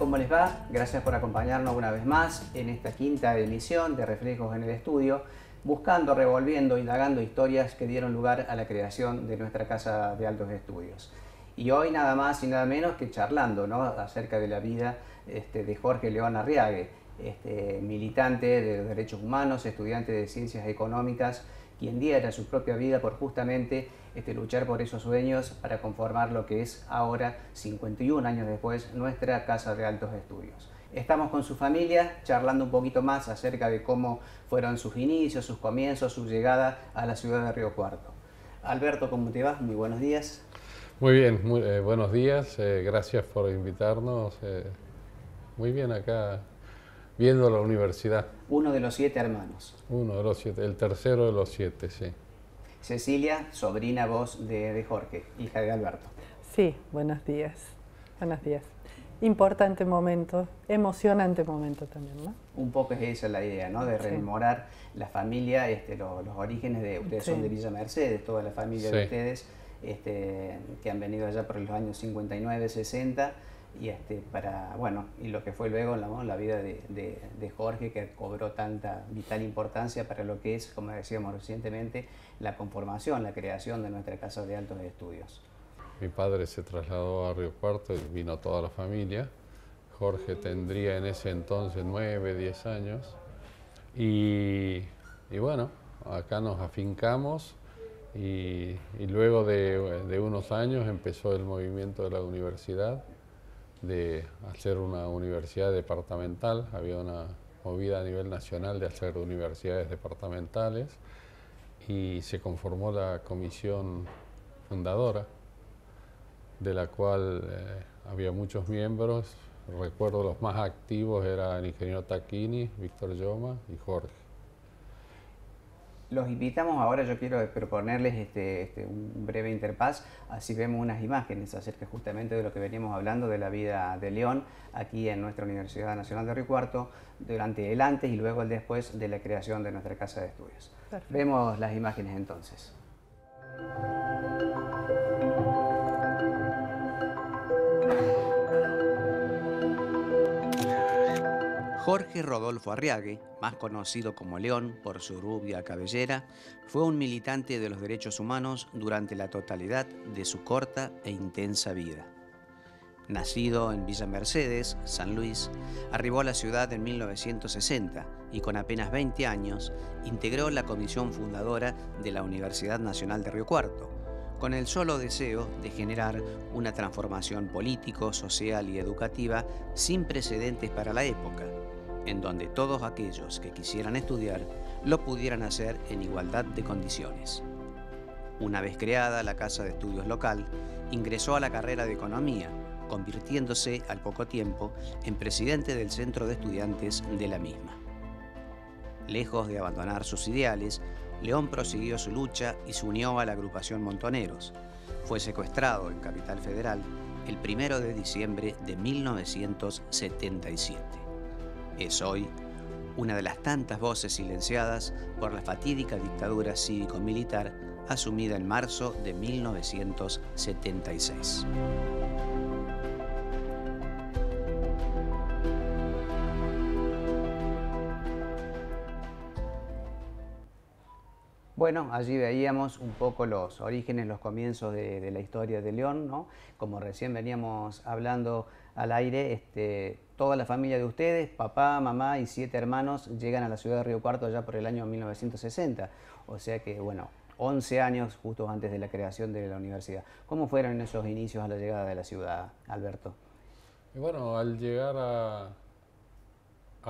¿Cómo les va? Gracias por acompañarnos una vez más en esta quinta emisión de Reflejos en el Estudio, buscando, revolviendo, indagando historias que dieron lugar a la creación de nuestra Casa de Altos Estudios. Y hoy nada más y nada menos que charlando ¿no? acerca de la vida este, de Jorge León Arriague, este, militante de los derechos humanos, estudiante de ciencias económicas, quien diera su propia vida por justamente este, luchar por esos sueños para conformar lo que es ahora, 51 años después, nuestra Casa de Altos Estudios. Estamos con su familia charlando un poquito más acerca de cómo fueron sus inicios, sus comienzos, su llegada a la ciudad de Río Cuarto. Alberto, ¿cómo te vas? Muy buenos días. Muy bien, eh, buenos días, eh, gracias por invitarnos. Eh, muy bien acá Viendo la universidad. Uno de los siete hermanos. Uno de los siete, el tercero de los siete, sí. Cecilia, sobrina voz de, Jorge, hija de Alberto. Sí, buenos días. Buenos días. Importante momento, emocionante momento también, ¿no? Un poco es esa la idea, ¿no? De rememorar la familia, este, los orígenes de ustedes son de Villa Mercedes, toda la familia de ustedes este, que han venido allá por los años 59, 60 y este, para, bueno, y lo que fue luego en la vida de, de, Jorge, que cobró tanta vital importancia para lo que es, como decíamos recientemente, la conformación, la creación de nuestra Casa de Altos Estudios. Mi padre se trasladó a Río Cuarto y vino toda la familia. Jorge tendría en ese entonces nueve, diez años. Y, bueno, acá nos afincamos y, luego de, de unos años empezó el movimiento de la universidad de hacer una universidad departamental, había una movida a nivel nacional de hacer universidades departamentales y se conformó la comisión fundadora, de la cual eh, había muchos miembros, recuerdo los más activos eran ingeniero Taquini, Víctor Yoma y Jorge los invitamos ahora, yo quiero proponerles este, este, un breve interpaz, así vemos unas imágenes acerca justamente de lo que veníamos hablando de la vida de León aquí en nuestra Universidad Nacional de Río durante el antes y luego el después de la creación de nuestra Casa de Estudios. Vemos las imágenes entonces. Jorge Rodolfo Arriague, más conocido como León por su rubia cabellera, fue un militante de los derechos humanos durante la totalidad de su corta e intensa vida. Nacido en Villa Mercedes, San Luis, arribó a la ciudad en 1960 y con apenas 20 años integró la comisión fundadora de la Universidad Nacional de Río Cuarto, con el solo deseo de generar una transformación político, social y educativa sin precedentes para la época en donde todos aquellos que quisieran estudiar lo pudieran hacer en igualdad de condiciones. Una vez creada la Casa de Estudios local, ingresó a la carrera de Economía, convirtiéndose al poco tiempo en presidente del Centro de Estudiantes de la misma. Lejos de abandonar sus ideales, León prosiguió su lucha y se unió a la agrupación Montoneros. Fue secuestrado en Capital Federal el 1 de diciembre de 1977 es hoy una de las tantas voces silenciadas por la fatídica dictadura cívico-militar asumida en marzo de 1976. Bueno, allí veíamos un poco los orígenes, los comienzos de, la historia de León, ¿no? Como recién veníamos hablando al aire, este, Toda la familia de ustedes, papá, mamá y siete hermanos, llegan a la ciudad de Río Cuarto ya por el año 1960. O sea que, bueno, 11 años justo antes de la creación de la universidad. ¿Cómo fueron esos inicios a la llegada de la ciudad, Alberto? bueno, al llegar a,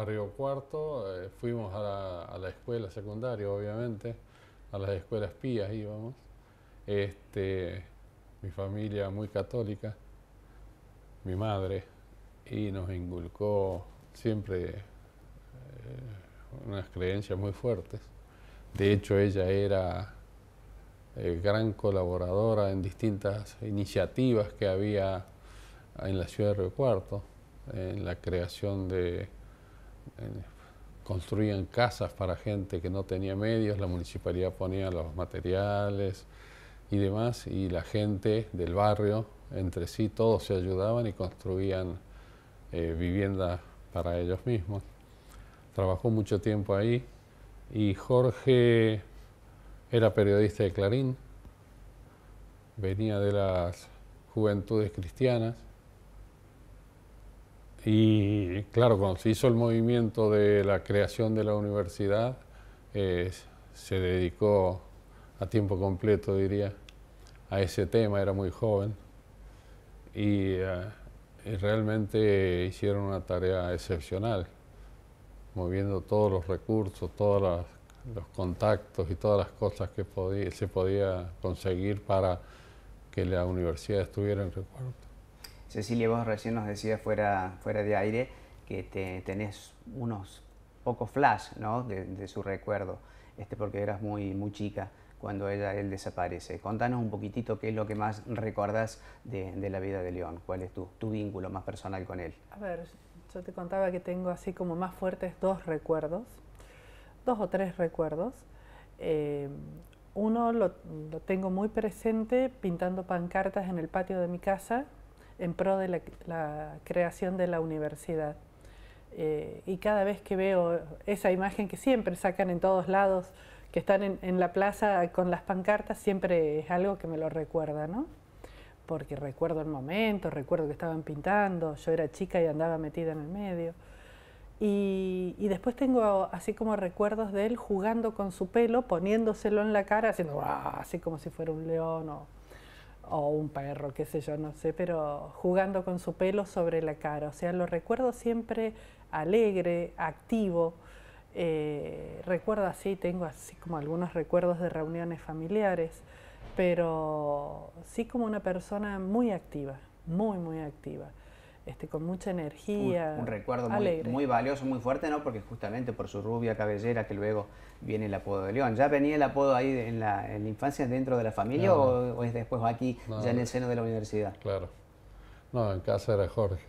Río Cuarto, eh, fuimos a la, escuela secundaria, obviamente, a las escuelas pías íbamos. Este, mi familia muy católica, mi madre y nos inculcó siempre eh, unas creencias muy fuertes. De hecho, ella era eh, gran colaboradora en distintas iniciativas que había en la ciudad de Río Cuarto, en la creación de... construían casas para gente que no tenía medios, la municipalidad ponía los materiales y demás, y la gente del barrio entre sí todos se ayudaban y construían eh, vivienda para ellos mismos. Trabajó mucho tiempo ahí y Jorge era periodista de Clarín, venía de las juventudes cristianas y claro, cuando se hizo el movimiento de la creación de la universidad, eh, se dedicó a tiempo completo, diría, a ese tema, era muy joven. Y eh, eh, realmente hicieron una tarea excepcional, moviendo todos los recursos, todos los contactos y todas las cosas que se podía conseguir para que la universidad estuviera en recuerdo. Cecilia, vos recién nos decías fuera, fuera de aire que tenés unos pocos flash de, de, su recuerdo, este, porque eras muy, muy chica cuando ella, él desaparece. Contanos un poquitito qué es lo que más recordás de, la vida de León, cuál es tu, tu, vínculo más personal con él. A ver, yo te contaba que tengo así como más fuertes dos recuerdos, dos o tres recuerdos. Eh, uno lo, tengo muy presente pintando pancartas en el patio de mi casa en pro de la, creación de la universidad. Eh, y cada vez que veo esa imagen que siempre sacan en todos lados, que están en, la plaza con las pancartas siempre es algo que me lo recuerda, ¿no? Porque recuerdo el momento, recuerdo que estaban pintando, yo era chica y andaba metida en el medio. Y, después tengo así como recuerdos de él jugando con su pelo, poniéndoselo en la cara, haciendo así como si fuera un león o, o un perro, qué sé yo, no sé, pero jugando con su pelo sobre la cara. O sea, lo recuerdo siempre alegre, activo. Eh, recuerdo así, tengo así como algunos recuerdos de reuniones familiares, pero sí como una persona muy activa, muy, muy activa. Este, con mucha energía. Un, recuerdo muy, valioso, muy fuerte, ¿no? Porque justamente por su rubia cabellera que luego viene el apodo de León. ¿Ya venía el apodo ahí en, la, infancia dentro de la familia o, es después aquí, ya en el seno de la universidad? Claro. No, en casa era Jorge.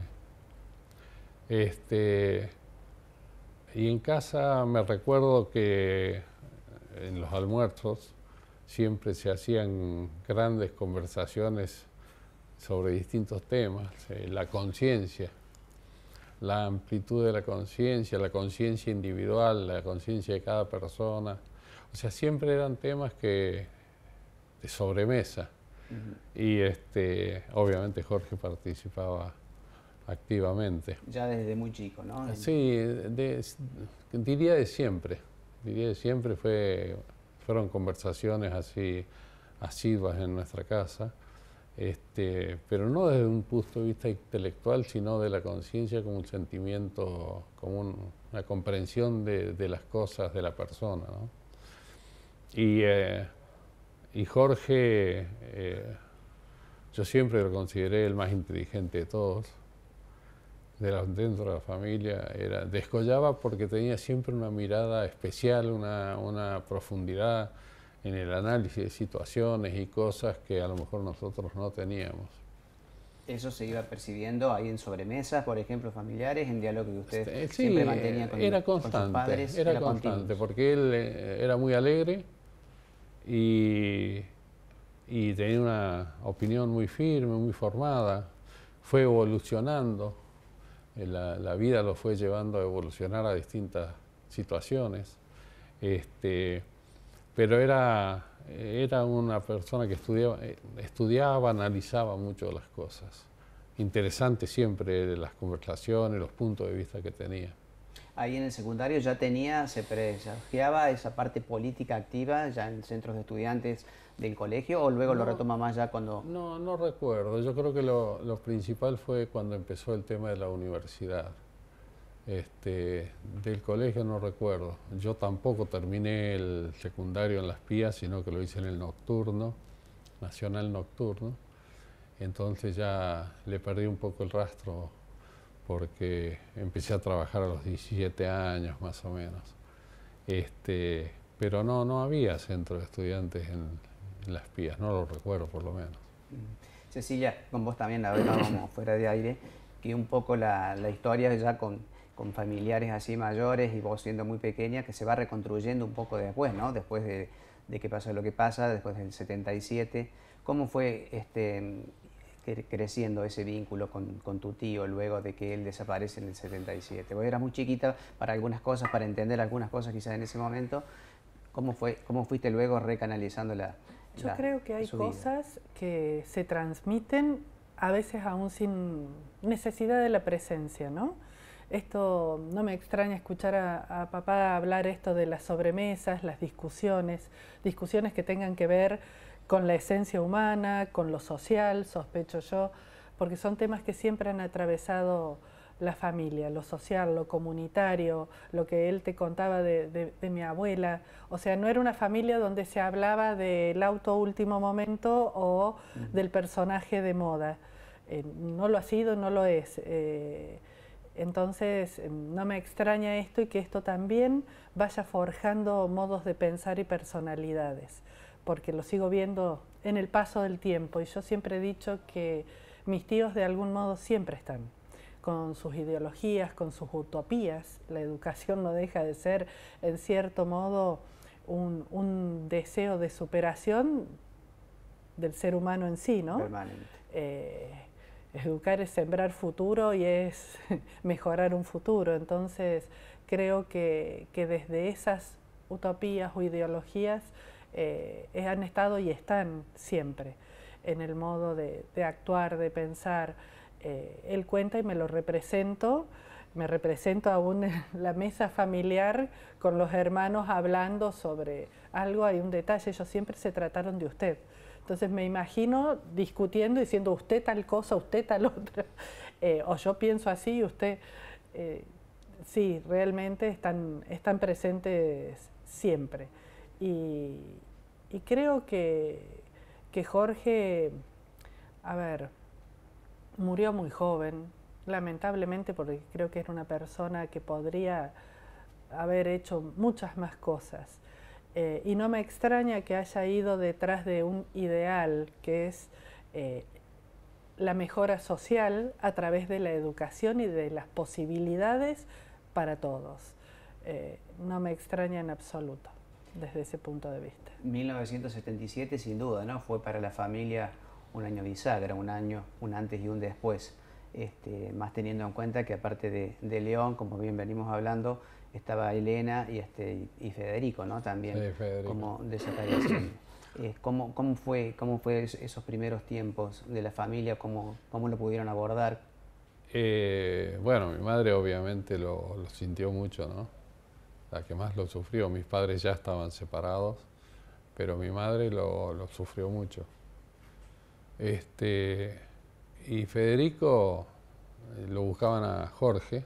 Este, y en casa me recuerdo que eh, en los almuerzos siempre se hacían grandes conversaciones sobre distintos temas, eh, la conciencia, la amplitud de la conciencia, la conciencia individual, la conciencia de cada persona. O sea, siempre eran temas que de sobremesa. Y este, obviamente Jorge participaba activamente. Ya desde muy chico, ¿no? Ah, sí, diría de siempre. Diría de siempre fue, fueron conversaciones así asiduas en nuestra casa, este, pero no desde un punto de vista intelectual, sino de la conciencia como un sentimiento, como una comprensión de, las cosas de la persona. ¿no? Y, eh, Jorge, eh, yo siempre lo consideré el más inteligente de todos de dentro de la familia era, descollaba porque tenía siempre una mirada especial, una, una profundidad en el análisis de situaciones y cosas que a lo mejor nosotros no teníamos eso se iba percibiendo ahí en sobremesas, por ejemplo, familiares, en diálogo que ustedes este, siempre mantenía con, era constante, sus padres. Era, constante, porque él eh, era muy alegre y, y tenía una opinión muy firme, muy formada, fue evolucionando. Eh, la, vida lo fue llevando a evolucionar a distintas situaciones, este, pero era, era una persona que eh, estudiaba, analizaba mucho las cosas. Interesante siempre las conversaciones, los puntos de vista que tenía. Ahí en el secundario ya tenía, se presagiaba esa parte política activa, ya en centros de estudiantes del colegio o luego lo retoma más ya cuando...? No, no recuerdo. Yo creo que lo, principal fue cuando empezó el tema de la universidad. Este, del colegio no recuerdo. Yo tampoco terminé el secundario en Las Pías, sino que lo hice en el nocturno, nacional nocturno. Entonces ya le perdí un poco el rastro porque empecé a trabajar a los 17 años más o menos. Este, pero no, no había centro de estudiantes en las pías, no lo recuerdo por lo menos. Mm. Cecilia, con vos también la hablábamos fuera de aire, que un poco la, la historia ya con, con, familiares así mayores y vos siendo muy pequeña, que se va reconstruyendo un poco después, ¿no? Después de, de que pasa lo que pasa, después del 77. ¿Cómo fue este, creciendo ese vínculo con, con, tu tío luego de que él desaparece en el 77. Vos eras muy chiquita para algunas cosas, para entender algunas cosas quizás en ese momento. ¿Cómo, fue, cómo fuiste luego recanalizando la, yo creo que hay cosas que se transmiten a veces aún sin necesidad de la presencia, ¿no? Esto no me extraña escuchar a, a, papá hablar esto de las sobremesas, las discusiones, discusiones que tengan que ver con la esencia humana, con lo social, sospecho yo, porque son temas que siempre han atravesado la familia, lo social, lo comunitario, lo que él te contaba de, mi abuela. O sea, no era una familia donde se hablaba del auto último momento o del personaje de moda. Eh, no lo ha sido, no lo es. Eh, entonces, eh, no me extraña esto y que esto también vaya forjando modos de pensar y personalidades, porque lo sigo viendo en el paso del tiempo y yo siempre he dicho que mis tíos de algún modo siempre están con sus ideologías, con sus utopías. La educación no deja de ser, en cierto modo, un, deseo de superación del ser humano en sí, ¿no? Eh, educar es sembrar futuro y es mejorar un futuro. Entonces, creo que, desde esas utopías o ideologías eh, han estado y están siempre en el modo de actuar, de pensar. Eh, él cuenta y me lo represento, me represento aún en la mesa familiar con los hermanos hablando sobre algo, hay un detalle, ellos siempre se trataron de usted. Entonces me imagino discutiendo, diciendo usted tal cosa, usted tal otra, eh, o yo pienso así y usted... Eh, sí, realmente están, están presentes siempre. Y, creo que, que Jorge, a ver, murió muy joven, lamentablemente porque creo que era una persona que podría haber hecho muchas más cosas. Eh, y no me extraña que haya ido detrás de un ideal que es eh, la mejora social a través de la educación y de las posibilidades para todos. Eh, no me extraña en absoluto desde ese punto de vista. 1977 sin duda, ¿no? Fue para la familia un año bisagra, un año, un antes y un después. Este, más teniendo en cuenta que aparte de, León, como bien venimos hablando, estaba Elena y, este, y Federico, ¿no? También como desapareció. Eh, ¿cómo, fue, ¿Cómo fue esos primeros tiempos de la familia? ¿Cómo, cómo lo pudieron abordar? Eh, bueno, mi madre obviamente lo, sintió mucho, ¿no? La que más lo sufrió. Mis padres ya estaban separados, pero mi madre lo sufrió mucho. Este, y Federico eh, lo buscaban a Jorge,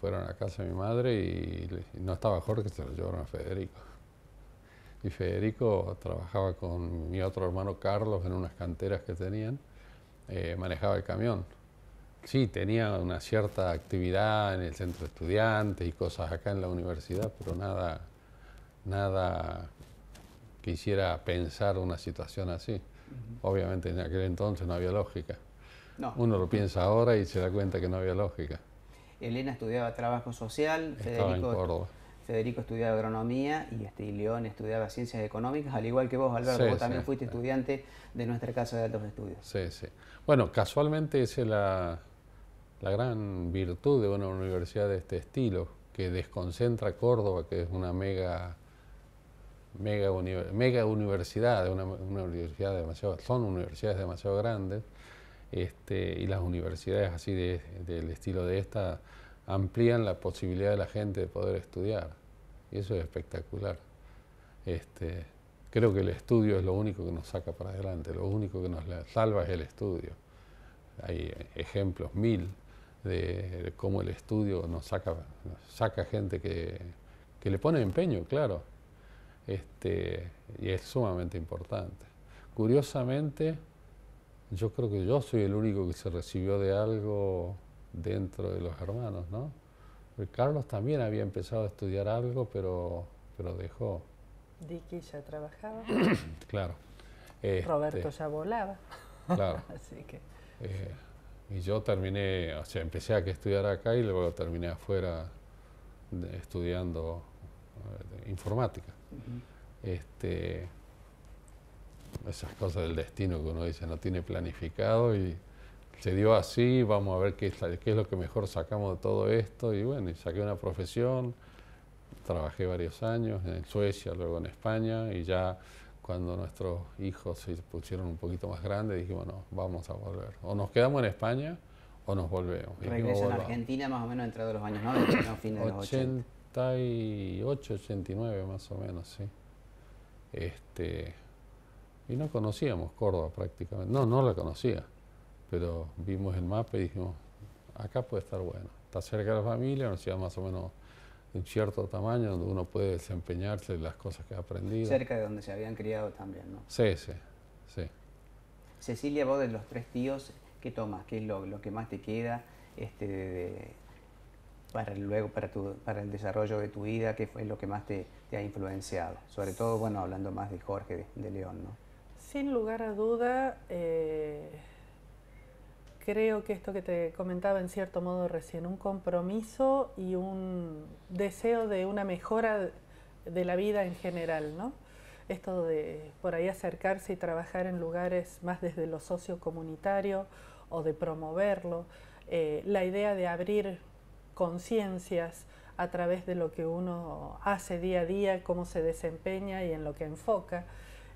fueron a casa de mi madre y, no estaba Jorge, se lo llevaron a Federico. Y Federico trabajaba con mi otro hermano Carlos en unas canteras que tenían, eh, manejaba el camión sí, tenía una cierta actividad en el centro de estudiantes y cosas acá en la universidad, pero nada, nada quisiera pensar una situación así. Obviamente en aquel entonces no había lógica. Uno lo piensa ahora y se da cuenta que no había lógica. Elena estudiaba trabajo social, Federico, Federico estudiaba agronomía y, este, León estudiaba ciencias económicas, al igual que vos, Alberto, vos también fuiste estudiante de nuestra Casa de Altos Estudios. Sí, sí. Bueno, casualmente esa es la, la gran virtud de una universidad de este estilo, que desconcentra Córdoba, que es una mega mega, mega universidades, una, universidad demasiado, son universidades demasiado grandes, este, y las universidades así de, del estilo de esta amplían la posibilidad de la gente de poder estudiar, y eso es espectacular. Este, creo que el estudio es lo único que nos saca para adelante, lo único que nos salva es el estudio. Hay ejemplos mil de, cómo el estudio nos saca, saca gente que le pone empeño, claro, este, y es sumamente importante. Curiosamente, yo creo que yo soy el único que se recibió de algo dentro de los hermanos, ¿no? Carlos también había empezado a estudiar algo, pero, pero dejó. Dicky ya trabajaba. claro. Este, Roberto ya volaba. Claro. Así que. Eh, y yo terminé, o sea, empecé a estudiar acá y luego terminé afuera estudiando eh, informática. Este, esas cosas del destino que uno dice no tiene planificado y se dio así, vamos a ver qué es, lo que mejor sacamos de todo esto. Y bueno, y saqué una profesión, trabajé varios años en Suecia, luego en España y ya cuando nuestros hijos se pusieron un poquito más grandes dijimos, no, vamos a volver. O nos quedamos en España o nos volvemos. Regresa a Argentina más o menos entre los años Fin de los 80. 88, 889 más o menos, sí. Este, y no conocíamos Córdoba prácticamente. No, no la conocía, pero vimos el mapa y dijimos, acá puede estar bueno. Está cerca de la familia, una ciudad más o menos de un cierto tamaño donde uno puede desempeñarse de las cosas que ha aprendido. Cerca de donde se habían criado también, ¿no? Sí, sí, sí. Cecilia, vos de los tres tíos, ¿qué tomas? ¿Qué es lo, que más te queda este, de para luego, para, tu, para el desarrollo de tu vida, qué fue lo que más te, ha influenciado. Sobre todo, bueno, hablando más de Jorge de, León, ¿no? Sin lugar a duda, eh, creo que esto que te comentaba en cierto modo recién, un compromiso y un deseo de una mejora de la vida en general, ¿no? Esto de por ahí acercarse y trabajar en lugares más desde lo socio comunitario o de promoverlo, eh, la idea de abrir conciencias a través de lo que uno hace día a día, cómo se desempeña y en lo que enfoca,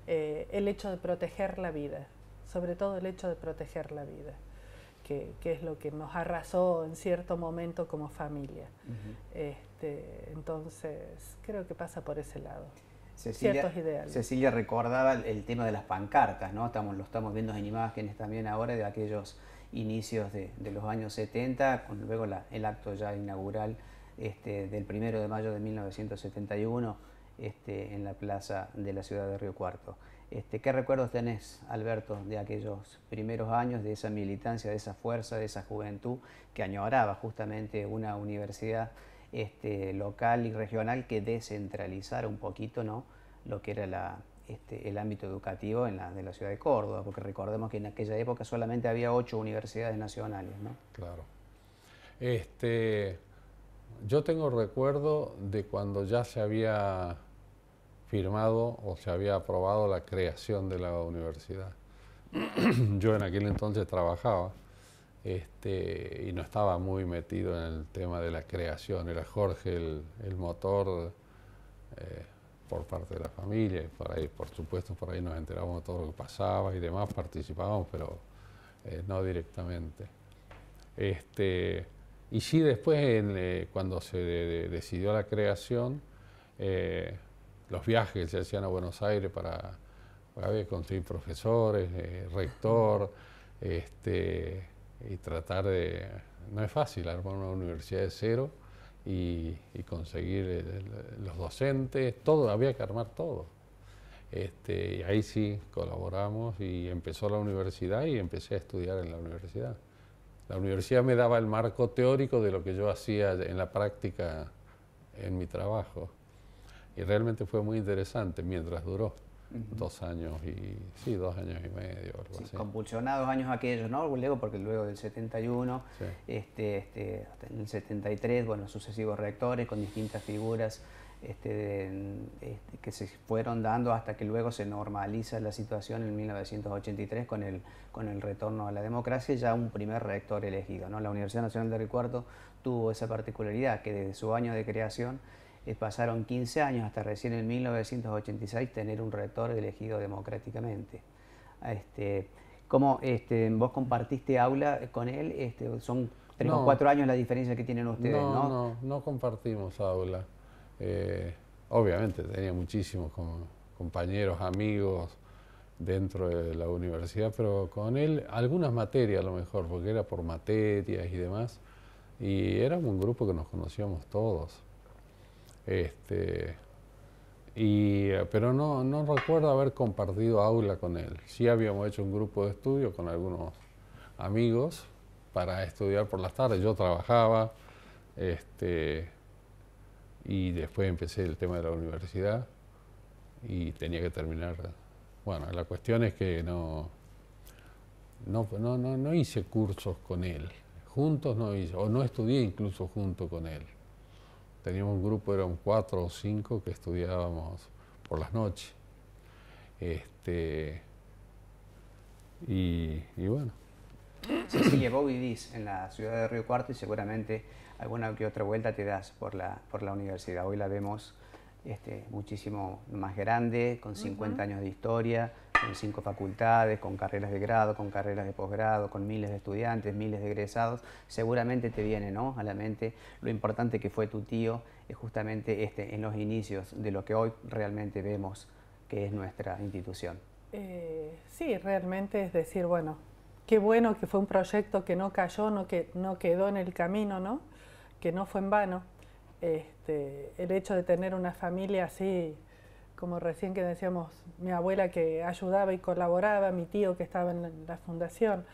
eh, el hecho de proteger la vida, sobre todo el hecho de proteger la vida, que, es lo que nos arrasó en cierto momento como familia. Este, entonces, creo que pasa por ese lado. Cecilia, ciertos Cecilia recordaba el, tema de las pancartas, ¿no? Estamos, lo estamos viendo en imágenes también ahora de aquellos inicios de, los años 70, con luego el acto ya inaugural este, del 1 de mayo de 1971 este, en la plaza de la ciudad de Río Cuarto. Este, ¿Qué recuerdos tenés, Alberto, de aquellos primeros años, de esa militancia, de esa fuerza, de esa juventud que añoraba justamente una universidad este, local y regional que descentralizara un poquito ¿no? lo que era la, este, el ámbito educativo en la, de la ciudad de Córdoba, porque recordemos que en aquella época solamente había ocho universidades nacionales. Claro. Este, yo tengo recuerdo de cuando ya se había firmado o se había aprobado la creación de la universidad. yo en aquel entonces trabajaba este, y no estaba muy metido en el tema de la creación, era Jorge el, motor. Eh, por parte de la familia, por ahí, por supuesto, por ahí nos enterábamos de todo lo que pasaba y demás, participábamos, pero eh, no directamente. Este, y sí, después, eh, cuando se decidió la creación, eh, los viajes se hacían a Buenos Aires para, construir conseguir profesores, rector, este, y tratar de... No es fácil armar una universidad de cero, y, conseguir los docentes, todo, había que armar todo. Este, y ahí sí colaboramos y empezó la universidad y empecé a estudiar en la universidad. La universidad me daba el marco teórico de lo que yo hacía en la práctica en mi trabajo. Y realmente fue muy interesante mientras duró. Dos años y. Sí, dos años y medio, algo sí, Compulsionados años aquellos, ¿no? Luego, porque luego del 71, este, este, en el 73, bueno, sucesivos rectores con distintas figuras. Este, que se fueron dando hasta que luego se normaliza la situación en 1983 con el, con el retorno a la democracia y ya un primer rector elegido. ¿no? La Universidad Nacional de Recuerdo tuvo esa particularidad que desde su año de creación pasaron 15 años hasta recién en 1986 tener un rector elegido democráticamente. Este, ¿Cómo este, vos compartiste aula con él? Este, son tres o cuatro años la diferencia que tienen ustedes, ¿no? No, no, no compartimos aula. Eh, obviamente tenía muchísimos compañeros, amigos dentro de la universidad, pero con él algunas materias a lo mejor, porque era por materias y demás. Y era un grupo que nos conocíamos todos. Este, y, eh, pero no, recuerdo haber compartido aula con él. Sí habíamos hecho un grupo de estudio con algunos amigos para estudiar por las tardes. Yo trabajaba este, y después empecé el tema de la universidad y tenía que terminar. Bueno, la cuestión es que no, no, no, no hice cursos con él. Juntos no hice, o no estudié incluso junto con él teníamos un grupo, eran cuatro o cinco que estudiábamos por las noches. Este, y, bueno. Sí, sí, vos vivís en la ciudad de Río Cuarto y seguramente alguna que otra vuelta te das por la, por la universidad. Hoy la vemos este, muchísimo más grande, con 50 años de historia, con cinco facultades, con carreras de grado, con carreras de posgrado, con miles de estudiantes, miles de egresados, seguramente te viene ¿no? a la mente lo importante que fue tu tío es eh, justamente este, en los inicios de lo que hoy realmente vemos que es nuestra institución. Eh, sí, realmente es decir, bueno, qué bueno que fue un proyecto que no cayó, no, que, no quedó en el camino, ¿no? que no fue en vano. Este, el hecho de tener una familia así como recién que decíamos, mi abuela que ayudaba y colaboraba, mi tío que estaba en la fundación,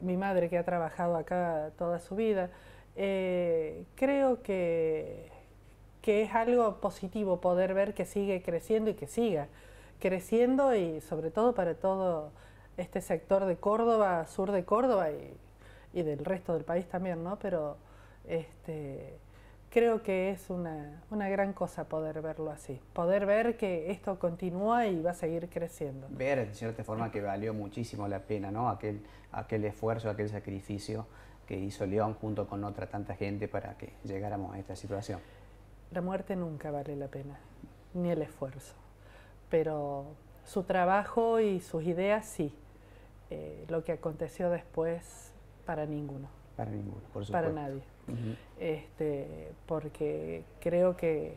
mi madre que ha trabajado acá toda su vida, eh, creo que, que es algo positivo poder ver que sigue creciendo y que siga creciendo y sobre todo para todo este sector de Córdoba, sur de Córdoba y, y del resto del país también, ¿no? Pero este, creo que es una, gran cosa poder verlo así, poder ver que esto continúa y va a seguir creciendo. Ver en cierta forma que valió muchísimo la pena, ¿no? Aquel, aquel esfuerzo, aquel sacrificio que hizo León junto con otra tanta gente para que llegáramos a esta situación. La muerte nunca vale la pena, ni el esfuerzo, pero su trabajo y sus ideas sí. Eh, lo que aconteció después para ninguno. Para ninguno, por supuesto. Para nadie. Este, porque creo que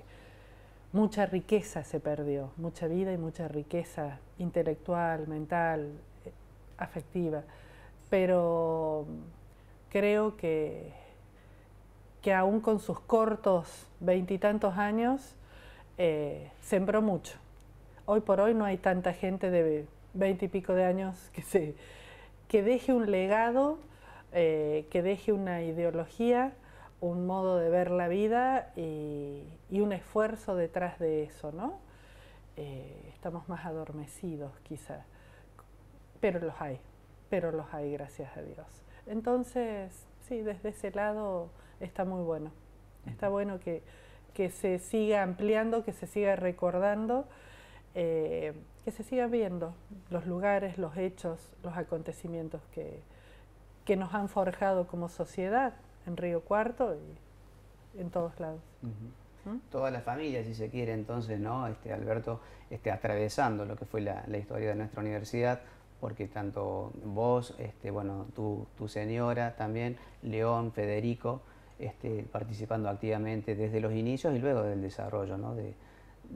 mucha riqueza se perdió, mucha vida y mucha riqueza intelectual, mental, eh, afectiva. Pero creo que, que aún con sus cortos veintitantos años, eh, sembró mucho. Hoy por hoy no hay tanta gente de veintipico de años que, se, que deje un legado eh, que deje una ideología, un modo de ver la vida y, un esfuerzo detrás de eso, ¿no? Eh, estamos más adormecidos quizá, pero los hay, pero los hay, gracias a Dios. Entonces, sí, desde ese lado está muy bueno, está bueno que, que se siga ampliando, que se siga recordando, eh, que se siga viendo los lugares, los hechos, los acontecimientos que, que nos han forjado como sociedad en Río Cuarto y en todos lados. ¿Mm? Toda la familia, si se quiere, entonces, ¿no? Este, Alberto, este, atravesando lo que fue la, historia de nuestra universidad, porque tanto vos, este, bueno, tu, señora también, León, Federico, este, participando activamente desde los inicios y luego del desarrollo ¿no?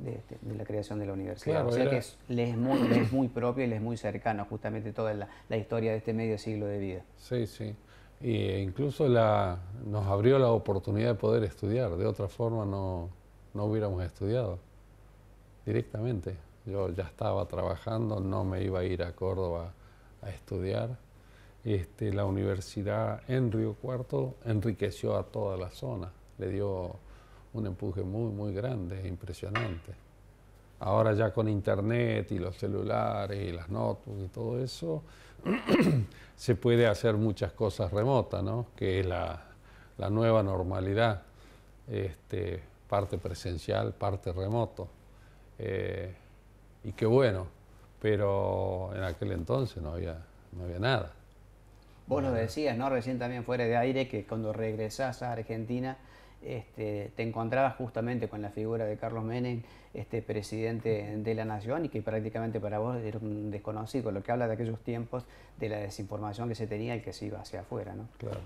Este, de, la creación de la universidad. o sea que es, le, es muy, propio y le es muy cercano justamente toda la, historia de este medio siglo de vida. Sí, sí. Y eh, incluso la, nos abrió la oportunidad de poder estudiar. De otra forma no, hubiéramos estudiado directamente. Yo ya estaba trabajando, no me iba a ir a Córdoba a estudiar. Este, la universidad en Río Cuarto enriqueció a toda la zona, le dio un empuje muy, muy grande, impresionante. Ahora ya con internet y los celulares y las notas y todo eso, se puede hacer muchas cosas remotas, ¿no? que es la, nueva normalidad, este, parte presencial, parte remoto. Eh, y qué bueno, pero en aquel entonces no había, no había nada. Vos lo decías, ¿no? Recién también fuera de aire, que cuando regresás a Argentina este, te encontrabas justamente con la figura de Carlos Menem, este presidente de la nación, y que prácticamente para vos era un desconocido, lo que habla de aquellos tiempos de la desinformación que se tenía y que se iba hacia afuera. Claro.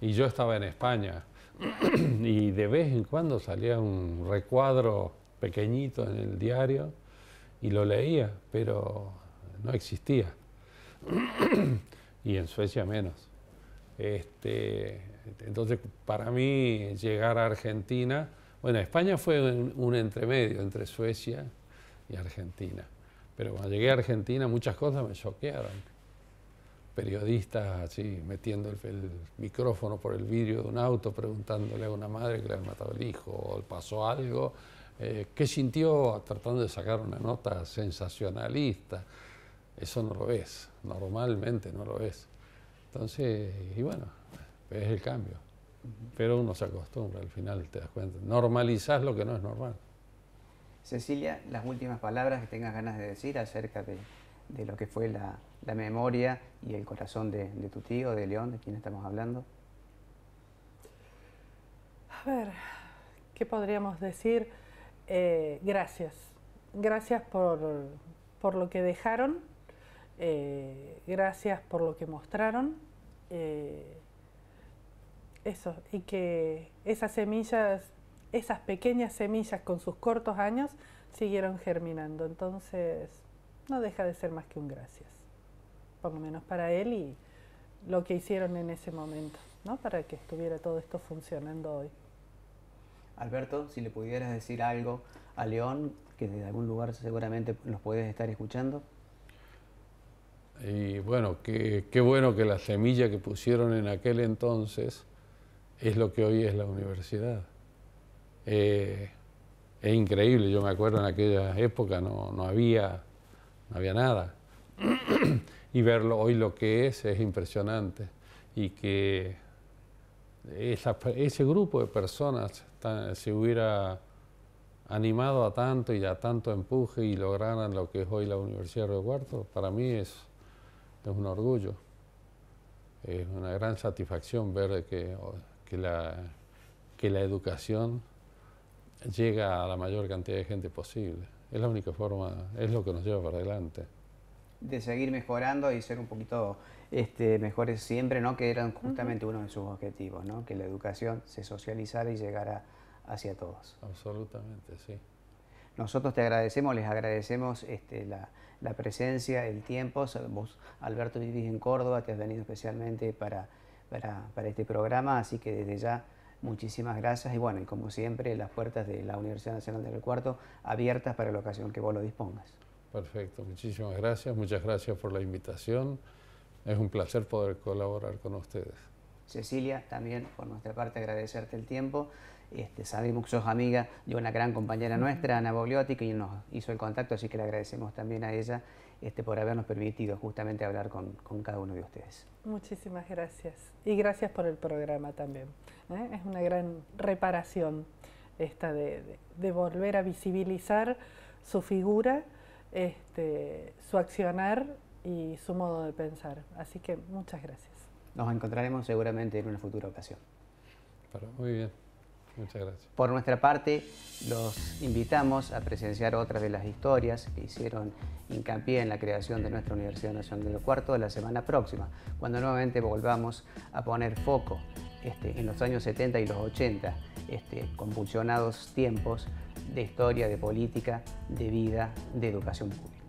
Y yo estaba en España, y de vez en cuando salía un recuadro pequeñito en el diario y lo leía, pero no existía. y en Suecia menos. Este, entonces, para mí, llegar a Argentina, bueno, España fue un, entremedio entre Suecia y Argentina. Pero cuando llegué a Argentina muchas cosas me choquearon. Periodistas así, metiendo el, micrófono por el vidrio de un auto, preguntándole a una madre que le había matado el hijo, o pasó algo, eh, qué sintió tratando de sacar una nota sensacionalista. Eso no lo ves, normalmente no lo ves. Entonces, y bueno, es el cambio. Pero uno se acostumbra, al final te das cuenta. Normalizás lo que no es normal. Cecilia, las últimas palabras que tengas ganas de decir acerca de, lo que fue la, memoria y el corazón de, tu tío, de León, de quien estamos hablando. A ver, ¿qué podríamos decir? Eh, gracias. Gracias por, lo que dejaron, eh, gracias por lo que mostraron. Eh, eso, y que esas semillas, esas pequeñas semillas con sus cortos años siguieron germinando. Entonces, no deja de ser más que un gracias, por lo menos para él y lo que hicieron en ese momento, ¿no? Para que estuviera todo esto funcionando hoy. Alberto, si le pudieras decir algo a León, que desde algún lugar seguramente nos puedes estar escuchando. Y bueno, qué, qué bueno que la semilla que pusieron en aquel entonces es lo que hoy es la universidad. Eh, es increíble, yo me acuerdo en aquella época no, había, no había nada. y verlo hoy lo que es es impresionante. Y que ese grupo de personas se hubiera animado a tanto y a tanto empuje y lograran lo que es hoy la Universidad de Río Cuarto, para mí es un orgullo. Es una gran satisfacción ver que que la, que la educación llega a la mayor cantidad de gente posible. Es la única forma, es lo que nos lleva para adelante. De seguir mejorando y ser un poquito este, mejores siempre, ¿no? Que eran justamente uno de sus objetivos, ¿no? Que la educación se socializara y llegara hacia todos. Absolutamente, sí. Nosotros te agradecemos, les agradecemos este, la, la presencia, el tiempo. Vos, Alberto, vivís en Córdoba, te has venido especialmente para para, este programa, así que desde ya muchísimas gracias y bueno, y como siempre, las puertas de la Universidad Nacional del Cuarto abiertas para la ocasión que vos lo dispongas. Perfecto, muchísimas gracias, muchas gracias por la invitación. Es un placer poder colaborar con ustedes. Cecilia, también por nuestra parte agradecerte el tiempo. Este, sabemos que sos amiga de una gran compañera nuestra, Ana Bogliotti, que nos hizo el contacto, así que le agradecemos también a ella este, por habernos permitido justamente hablar con, cada uno de ustedes. Muchísimas gracias. Y gracias por el programa también. ¿eh? Es una gran reparación esta de, volver a visibilizar su figura, este, su accionar y su modo de pensar. Así que muchas gracias. Nos encontraremos seguramente en una futura ocasión. muy bien. Por nuestra parte, los invitamos a presenciar otras de las historias que hicieron hincapié en la creación de nuestra Universidad Nacional del Cuarto la semana próxima, cuando nuevamente volvamos a poner foco este, en los años 70 y los 80, este, convulsionados tiempos de historia, de política, de vida, de educación pública.